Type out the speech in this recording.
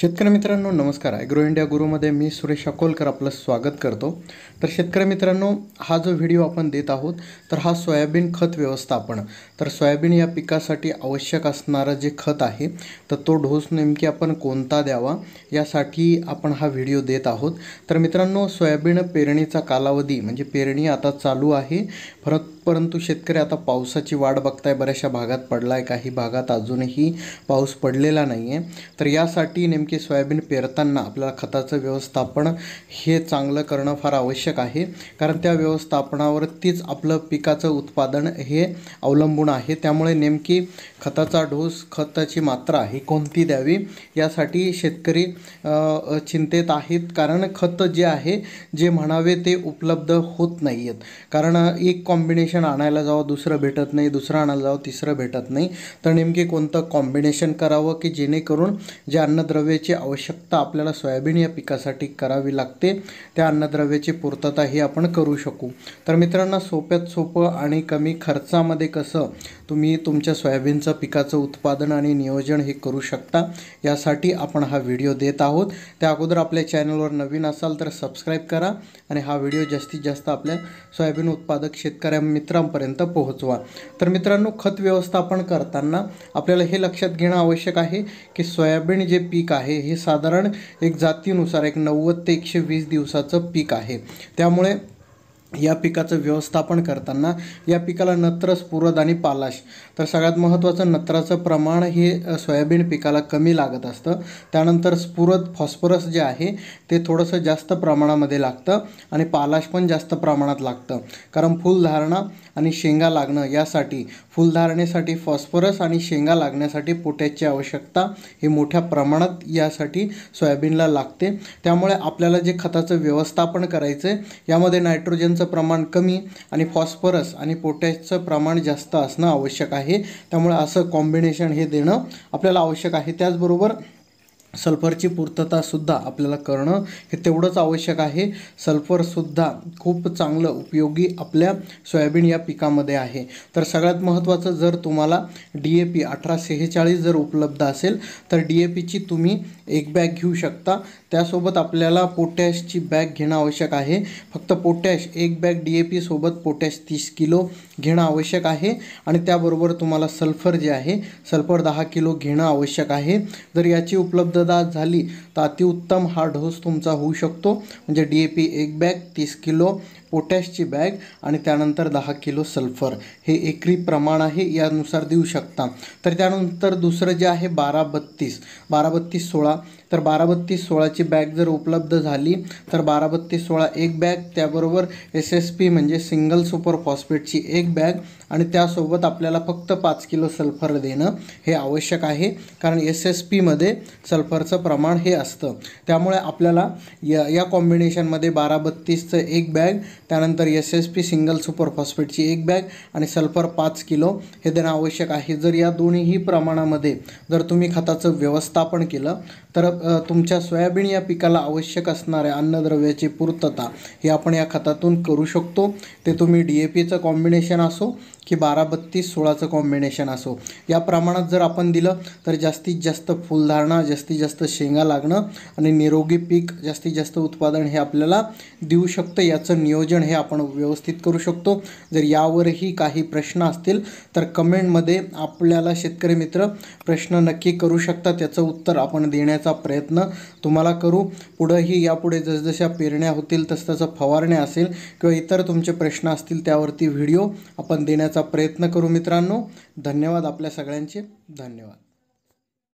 शेतकरी मित्रांनो नमस्कार ॲग्रो इंडिया गुरुमध्ये मी सुरेश अकोलकर आपलं स्वागत करतो तर शेतकरी मित्रांनो हा जो व्हिडिओ आपण देत आहोत तर हा सोयाबीन खत व्यवस्थापन तर सोयाबीन या पिकासाठी आवश्यक असणारं जे खत आहे तर तो ढोस नेमकी आपण कोणता द्यावा यासाठी आपण हा व्हिडिओ देत आहोत तर मित्रांनो सोयाबीन पेरणीचा कालावधी म्हणजे पेरणी आता चालू आहे परत परंतु शेतकरी आता पावसाची वाट बघताय बऱ्याचशा भागात पडला आहे काही भागात अजूनही पाऊस पडलेला नाही आहे तर यासाठी नेमकं नेमकी सोयाबीन पेरताना आपल्याला खताचं व्यवस्थापन हे चांगलं करणं फार आवश्यक आहे कारण त्या व्यवस्थापनावरतीच आपलं पिकाचं उत्पादन हे अवलंबून आहे त्यामुळे नेमकी खताचा डोस खताची मात्रा ही कोणती द्यावी यासाठी शेतकरी चिंतेत आहेत कारण खत जे आहे जे म्हणावे ते उपलब्ध होत नाही आहेत कारण एक कॉम्बिनेशन आणायला जावं दुसरं भेटत नाही दुसरं आणायला जावं तिसरं भेटत नाही तर नेमकी कोणतं कॉम्बिनेशन करावं की जेणेकरून जे अन्नद्रव्य अन्नद्रव्याची आवश्यकता आपल्याला सोयाबीन या पिकासाठी करावी लागते त्या अन्नद्रव्याची पूर्तता ही आपण करू शकू तर मित्रांनो सोप्यात सोपं आणि कमी खर्चामध्ये कसं तुम्ही तुमच्या सोयाबीनचं पिकाचं उत्पादन आणि नियोजन हे करू शकता यासाठी आपण हा व्हिडिओ देत आहोत त्या अगोदर आपल्या चॅनलवर नवीन असाल तर सबस्क्राईब करा आणि हा व्हिडिओ जास्तीत जास्त आपल्या सोयाबीन उत्पादक शेतकऱ्या मित्रांपर्यंत पोहोचवा तर मित्रांनो खत व्यवस्थापन करताना आपल्याला हे लक्षात घेणं आवश्यक आहे की सोयाबीन जे पीक आहे आहे हे साधारण एक जातीनुसार एक नव्वद ते एकशे वीस दिवसाचं पीक आहे त्यामुळे या पिकाचं व्यवस्थापन करताना या पिकाला नत्रस पुरद आणि पालाश तर सगळ्यात महत्त्वाचं नत्राचं प्रमाण हे सोयाबीन पिकाला कमी लागत असतं त्यानंतर स्पुरद फॉस्फरस जे आहे ते थोडंसं जास्त प्रमाणामध्ये लागतं आणि पालाश पण जास्त प्रमाणात लागतं कारण फुलधारणा आणि शेंगा लागणं यासाठी फुलधारणेसाठी फॉस्फरस आणि शेंगा लागण्यासाठी पोट्याची आवश्यकता ही मोठ्या प्रमाणात यासाठी सोयाबीनला लागते त्यामुळे आपल्याला जे खताचं व्यवस्थापन करायचं आहे यामध्ये नायट्रोजन नायट्रोजनचं प्रमाण कमी आणि फॉस्फरस आणि पोटॅशचं प्रमाण जास्त असणं आवश्यक आहे त्यामुळे असं कॉम्बिनेशन हे देणं आपल्याला आवश्यक आहे त्याचबरोबर सल्फरची पूर्ततासुद्धा आपल्याला करणं हे तेवढंच आवश्यक आहे सल्फरसुद्धा खूप चांगलं उपयोगी आपल्या सोयाबीन या पिकामध्ये आहे तर सगळ्यात महत्त्वाचं जर तुम्हाला डी ए पी अठरा सेहेचाळीस जर उपलब्ध असेल तर डी ए पीची तुम्ही एक बॅग घेऊ शकता त्यासोबत आपल्याला पोटॅशची बॅग घेणं आवश्यक आहे फक्त पोटॅश एक बॅग डी ए सोबत पोटॅश तीस किलो घेणं आवश्यक आहे आणि त्याबरोबर तुम्हाला सल्फर जे आहे सल्फर दहा किलो घेणं आवश्यक आहे जर याची उपलब्ध उपलब्धता झाली तर अतिउत्तम हा ढोस तुमचा होऊ शकतो म्हणजे डी ए पी एक बॅग तीस किलो पोटॅशची बॅग आणि त्यानंतर दहा किलो सल्फर हे एकरी प्रमाण आहे यानुसार देऊ शकता तर त्यानंतर दुसरं जे आहे बारा बत्तीस बारा बत्तीस सोळा तर बारा बत्तीस सोळाची बॅग जर उपलब्ध झाली तर बारा बत्तीस सोळा एक बॅग त्याबरोबर एस एस पी म्हणजे सिंगल सुपर फॉस्फेटची एक बॅग आणि त्यासोबत आपल्याला फक्त पाच किलो सल्फर देणं हे आवश्यक आहे कारण एस एस पीमध्ये सल्फरचं प्रमाण हे असतं त्यामुळे आपल्याला या या कॉम्बिनेशनमध्ये बारा बत्तीसचं एक बॅग त्यानंतर एस एस पी सिंगल फॉस्फेटची एक बॅग आणि सल्फर पाच किलो हे देणं आवश्यक आहे जर या दोन्हीही प्रमाणामध्ये जर तुम्ही खताचं व्यवस्थापन केलं तर तुमच्या सोयाबीन या पिकाला आवश्यक असणाऱ्या अन्नद्रव्याची पूर्तता हे आपण या खतातून करू शकतो ते तुम्ही डी ए पीचं कॉम्बिनेशन असो की बारा बत्तीस सोळाचं कॉम्बिनेशन असो या प्रमाणात जर आपण दिलं तर जास्तीत जास्त फुलधारणा जास्तीत जास्त शेंगा लागणं आणि निरोगी पीक जास्तीत जास्त उत्पादन हे आपल्याला देऊ शकतं याचं नियोजन नियोजन हे आपण व्यवस्थित करू शकतो जर यावरही काही प्रश्न असतील तर कमेंटमध्ये आपल्याला शेतकरी मित्र प्रश्न नक्की करू शकता त्याचं उत्तर आपण देण्याचा प्रयत्न तुम्हाला करू पुढंही यापुढे जसजशा पेरण्या होतील तसतसं फवारण्या असेल किंवा इतर तुमचे प्रश्न असतील त्यावरती व्हिडिओ आपण देण्याचा प्रयत्न करू मित्रांनो धन्यवाद आपल्या सगळ्यांचे धन्यवाद